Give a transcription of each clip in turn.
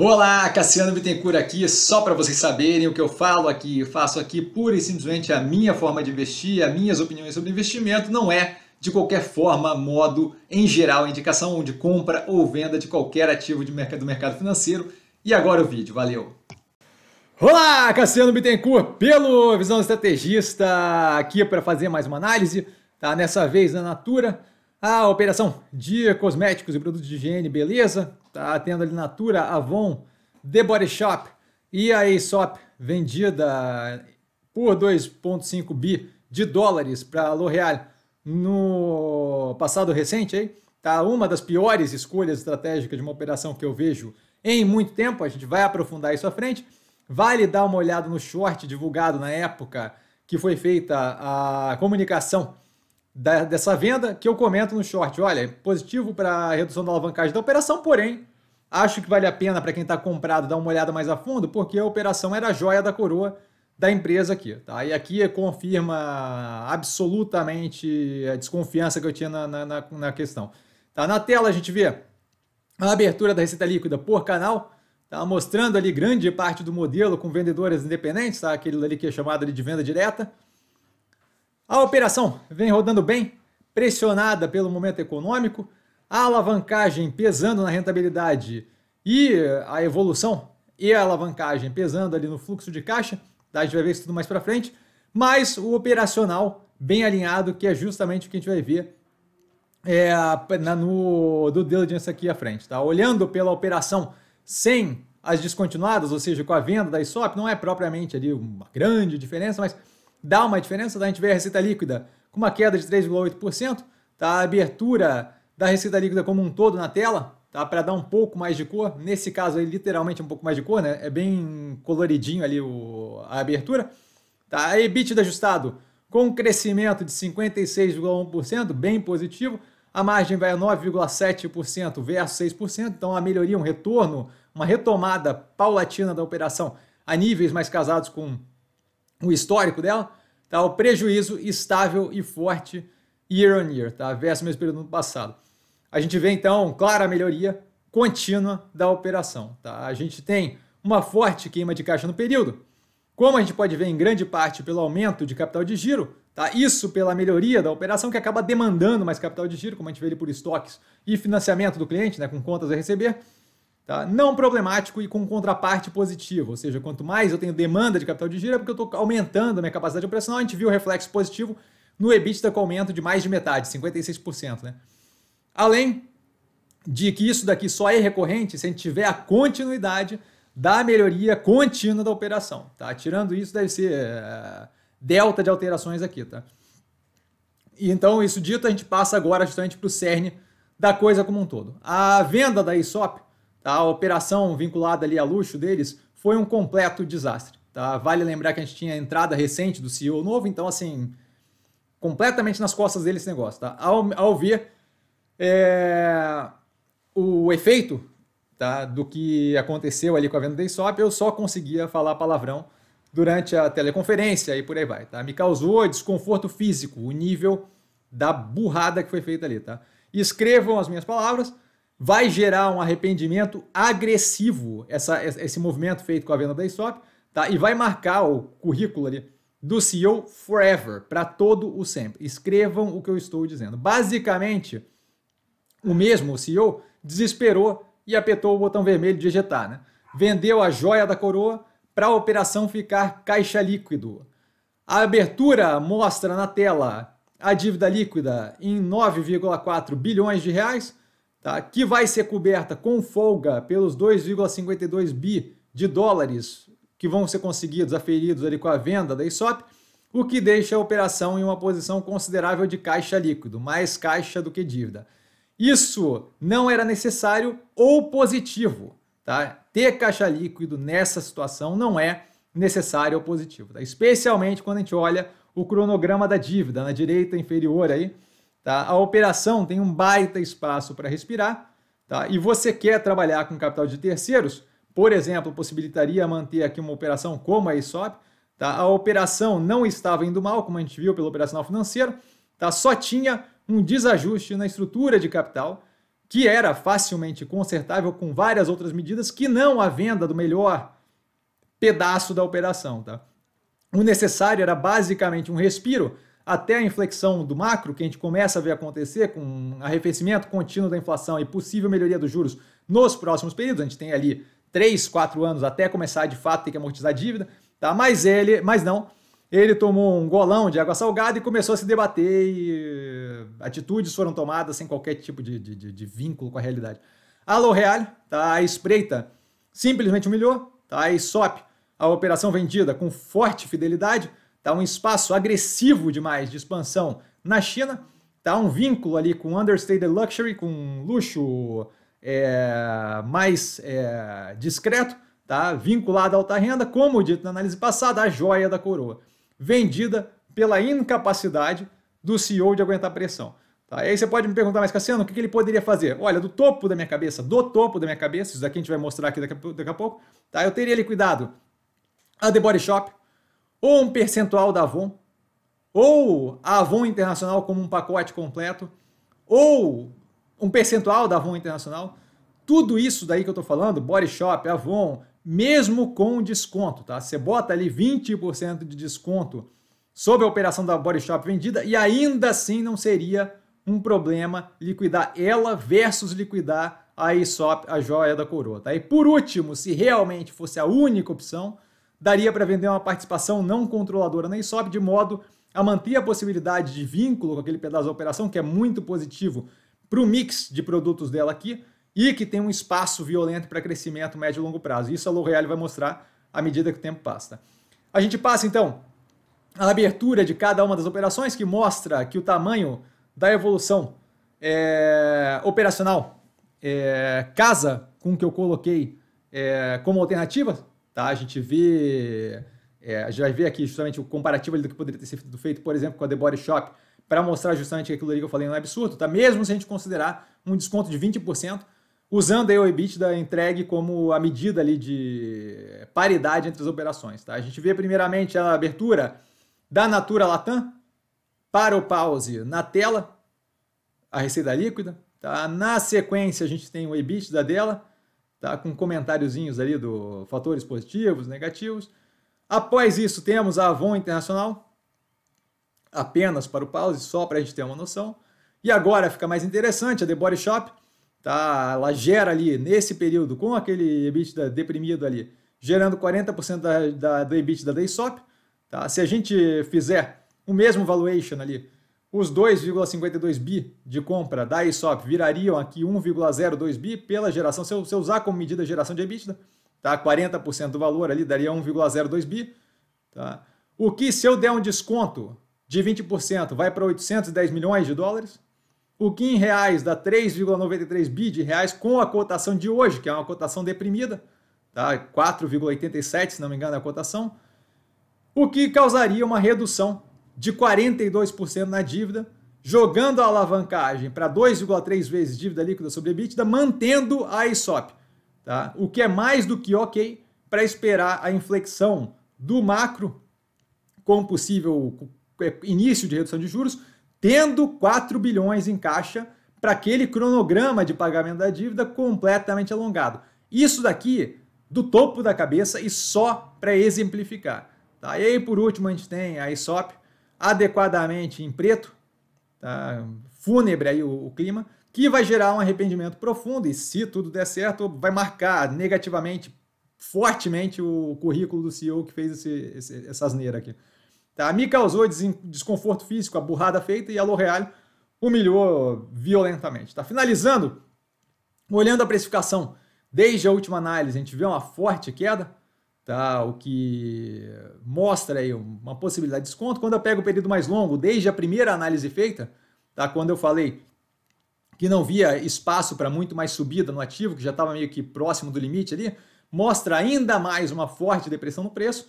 Olá, Cassiano Bittencourt aqui, só para vocês saberem o que eu falo aqui, eu faço aqui pura e simplesmente a minha forma de investir, as minhas opiniões sobre investimento, não é de qualquer forma, modo, em geral, indicação de compra ou venda de qualquer ativo de mercado, do mercado financeiro. E agora o vídeo, valeu! Olá, Cassiano Bittencourt, pelo Visão Estrategista, aqui para fazer mais uma análise, tá? Nessa vez na Natura, a operação de cosméticos e produtos de higiene, beleza? Tá tendo ali Natura, Avon, The Body Shop e a Aesop vendida por 2,5 bi de dólares para a L'Oréal no passado recente, aí, tá uma das piores escolhas estratégicas de uma operação que eu vejo em muito tempo. A gente vai aprofundar isso à frente. Vale dar uma olhada no short divulgado na época que foi feita a comunicação da, dessa venda que eu comento no short. Olha, positivo para redução da alavancagem da operação, porém, acho que vale a pena para quem está comprado dar uma olhada mais a fundo, porque a operação era a joia da coroa da empresa aqui. Tá? E aqui confirma absolutamente a desconfiança que eu tinha na, na, na questão. Tá? Na tela a gente vê a abertura da receita líquida por canal, tá? mostrando ali grande parte do modelo com vendedores independentes, tá? aquele ali que é chamado de venda direta. A operação vem rodando bem, pressionada pelo momento econômico, a alavancagem pesando na rentabilidade e a evolução e a alavancagem pesando ali no fluxo de caixa, a gente vai ver isso tudo mais para frente, mas o operacional bem alinhado, que é justamente o que a gente vai ver é, na, no, do diligence aqui à frente. Tá? Olhando pela operação sem as descontinuadas, ou seja, com a venda da ISOP, não é propriamente ali uma grande diferença, mas dá uma diferença, tá? a gente vê a receita líquida com uma queda de 3,8%, tá? a abertura da receita líquida como um todo na tela, tá? para dar um pouco mais de cor, nesse caso aí, literalmente um pouco mais de cor, né? é bem coloridinho ali o, a abertura. Tá? A EBITDA ajustado com um crescimento de 56,1%, bem positivo, a margem vai a 9,7% versus 6%, então a melhoria, um retorno, uma retomada paulatina da operação a níveis mais casados com o histórico dela, tá? O prejuízo estável e forte year on year, tá? Versus o mesmo período do ano passado. A gente vê então clara melhoria contínua da operação, tá? A gente tem uma forte queima de caixa no período. Como a gente pode ver em grande parte pelo aumento de capital de giro, tá? Isso pela melhoria da operação que acaba demandando mais capital de giro, como a gente vê ele por estoques e financiamento do cliente, né, com contas a receber. Tá? Não problemático e com contraparte positiva, ou seja, quanto mais eu tenho demanda de capital de giro é porque eu estou aumentando a minha capacidade operacional. A gente viu o reflexo positivo no EBITDA com aumento de mais de metade, 56%. Né? Além de que isso daqui só é recorrente se a gente tiver a continuidade da melhoria contínua da operação, tá? Tirando isso, deve ser é, delta de alterações aqui, tá? E então, isso dito, a gente passa agora justamente para o cerne da coisa como um todo. A venda da ISOP a operação vinculada ali a luxo deles foi um completo desastre. Tá? Vale lembrar que a gente tinha a entrada recente do CEO novo, então assim, completamente nas costas dele esse negócio. Tá? Ao, ao ver é, o efeito tá, do que aconteceu ali com a venda da ISOP, eu só conseguia falar palavrão durante a teleconferência e por aí vai, tá? Me causou desconforto físico, o nível da burrada que foi feita ali, tá? Escrevam as minhas palavras, vai gerar um arrependimento agressivo, essa, esse movimento feito com a venda da stop, tá? E vai marcar o currículo ali do CEO forever, para todo o sempre. Escrevam o que eu estou dizendo. Basicamente, o mesmo o CEO desesperou e apertou o botão vermelho de ejetar, né? Vendeu a joia da coroa para a operação ficar caixa líquido. A abertura mostra na tela a dívida líquida em 9,4 bilhões de reais tá? que vai ser coberta com folga pelos 2,52 bi de dólares que vão ser conseguidos, aferidos ali com a venda da ISOP, o que deixa a operação em uma posição considerável de caixa líquido, mais caixa do que dívida. Isso não era necessário ou positivo. Tá? Ter caixa líquido nessa situação não é necessário ou positivo, tá? especialmente quando a gente olha o cronograma da dívida na direita inferior aí, Tá? A operação tem um baita espaço para respirar tá? e você quer trabalhar com capital de terceiros, por exemplo, possibilitaria manter aqui uma operação como a ESOP. Tá? A operação não estava indo mal, como a gente viu pelo operacional financeiro, tá? só tinha um desajuste na estrutura de capital que era facilmente consertável com várias outras medidas que não a venda do melhor pedaço da operação, tá? O necessário era basicamente um respiro até a inflexão do macro, que a gente começa a ver acontecer com arrefecimento contínuo da inflação e possível melhoria dos juros nos próximos períodos, a gente tem ali 3, 4 anos até começar de fato ter que amortizar a dívida, tá? Mas ele, mas não, ele tomou um golão de água salgada e começou a se debater e eh, atitudes foram tomadas sem qualquer tipo de, de, de vínculo com a realidade. A L'Oreal, tá? A espreita simplesmente humilhou, tá? A ISOP, a operação vendida com forte fidelidade, Tá um espaço agressivo demais de expansão na China. Tá um vínculo ali com understated luxury, com luxo é, mais é, discreto, tá? vinculado à alta renda, como dito na análise passada, a joia da coroa, vendida pela incapacidade do CEO de aguentar pressão. Tá? aí você pode me perguntar, mais Cassiano, o que, que ele poderia fazer? Olha, do topo da minha cabeça, do topo da minha cabeça, isso daqui a gente vai mostrar aqui daqui a, daqui a pouco, tá? eu teria liquidado a The Body Shop, ou um percentual da Avon, ou a Avon Internacional como um pacote completo, ou um percentual da Avon Internacional. Tudo isso daí que eu estou falando, Body Shop, Avon, mesmo com desconto, tá? Você bota ali 20% de desconto sobre a operação da Body Shop vendida e ainda assim não seria um problema liquidar ela versus liquidar a ISOP, a joia da coroa, tá? E por último, se realmente fosse a única opção, daria para vender uma participação não controladora na ISOP, de modo a manter a possibilidade de vínculo com aquele pedaço da operação, que é muito positivo para o mix de produtos dela aqui, e que tem um espaço violento para crescimento médio e longo prazo. Isso a L'Oréal vai mostrar à medida que o tempo passa. A gente passa então a abertura de cada uma das operações, que mostra que o tamanho da evolução é, operacional é, casa com o que eu coloquei é, como alternativa Tá? A gente vê. É, a gente vai ver aqui justamente o comparativo do que poderia ter sido feito, por exemplo, com a The Body Shop, para mostrar justamente aquilo ali que eu falei não é absurdo, tá? Mesmo se a gente considerar um desconto de 20%, usando aí o EBITDA entregue como a medida ali de paridade entre as operações, tá? A gente vê primeiramente a abertura da Natura Latam para o pause na tela, a receita líquida, tá? Na sequência a gente tem o EBITDA dela, tá? com comentáriozinhos ali do fatores positivos, negativos. Após isso, temos a Avon Internacional, apenas para o pause, só para a gente ter uma noção. E agora fica mais interessante, a The Body Shop, tá? ela gera ali, nesse período, com aquele EBITDA deprimido ali, gerando 40% da, da, do EBITDA da ESOP. Tá? Se a gente fizer o mesmo valuation ali os 2,52 bi de compra da ISOP virariam aqui 1,02 bi pela geração, se eu, se eu usar como medida a geração de EBITDA, tá? 40% do valor ali daria 1,02 bi, tá? O que se eu der um desconto de 20% vai para 810 milhões de dólares, o que em reais dá 3,93 bi de reais com a cotação de hoje, que é uma cotação deprimida, tá? 4,87 se não me engano é a cotação, o que causaria uma redução de 42% na dívida, jogando a alavancagem para 2,3 vezes dívida líquida sobre EBITDA, mantendo a ISOP, tá? o que é mais do que ok para esperar a inflexão do macro com possível é, início de redução de juros, tendo 4 bilhões em caixa para aquele cronograma de pagamento da dívida completamente alongado. Isso daqui do topo da cabeça e só para exemplificar. Tá? E aí, por último, a gente tem a ISOP, adequadamente em preto, tá? fúnebre aí o, o clima, que vai gerar um arrependimento profundo e, se tudo der certo, vai marcar negativamente, fortemente o currículo do CEO que fez esse, esse, essa asneira aqui. Tá? Me causou desconforto físico, a burrada feita e a L'Oréal humilhou violentamente. Tá? Finalizando, olhando a precificação, desde a última análise a gente vê uma forte queda, tá? o que mostra aí uma possibilidade de desconto. Quando eu pego o período mais longo, desde a primeira análise feita, tá? quando eu falei que não via espaço para muito mais subida no ativo, que já estava meio que próximo do limite ali, mostra ainda mais uma forte depressão no preço.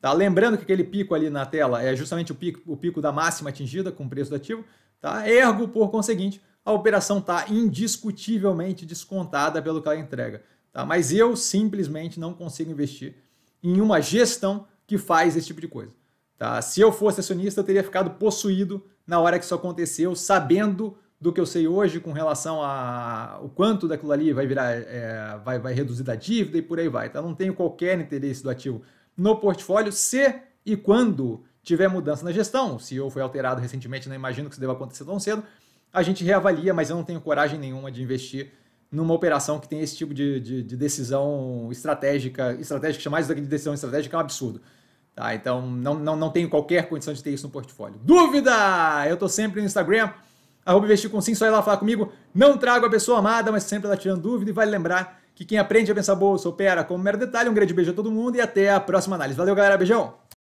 Tá? Lembrando que aquele pico ali na tela é justamente o pico, o pico da máxima atingida com o preço do ativo. Tá? Ergo, por conseguinte, a operação está indiscutivelmente descontada pelo que ela entrega. Tá? Mas eu simplesmente não consigo investir em uma gestão que faz esse tipo de coisa. Tá? Se eu fosse acionista, eu teria ficado possuído na hora que isso aconteceu, sabendo do que eu sei hoje com relação a o quanto daquilo ali vai virar, é, vai, vai reduzir da dívida e por aí vai. Então não tenho qualquer interesse do ativo no portfólio se e quando tiver mudança na gestão. Se eu foi alterado recentemente, não imagino que isso deva acontecer tão cedo. A gente reavalia, mas eu não tenho coragem nenhuma de investir numa operação que tem esse tipo de, de, de decisão estratégica, estratégica, chamar isso de decisão estratégica é um absurdo. Tá, então não, não, não tenho qualquer condição de ter isso no portfólio. Dúvida! Eu tô sempre no Instagram, arroba investir com sim, só ir lá falar comigo. Não trago a pessoa amada, mas sempre ela tá tirando dúvida e vale lembrar que quem aprende a pensar bolsa opera como mero detalhe. Um grande beijo a todo mundo e até a próxima análise. Valeu, galera. Beijão!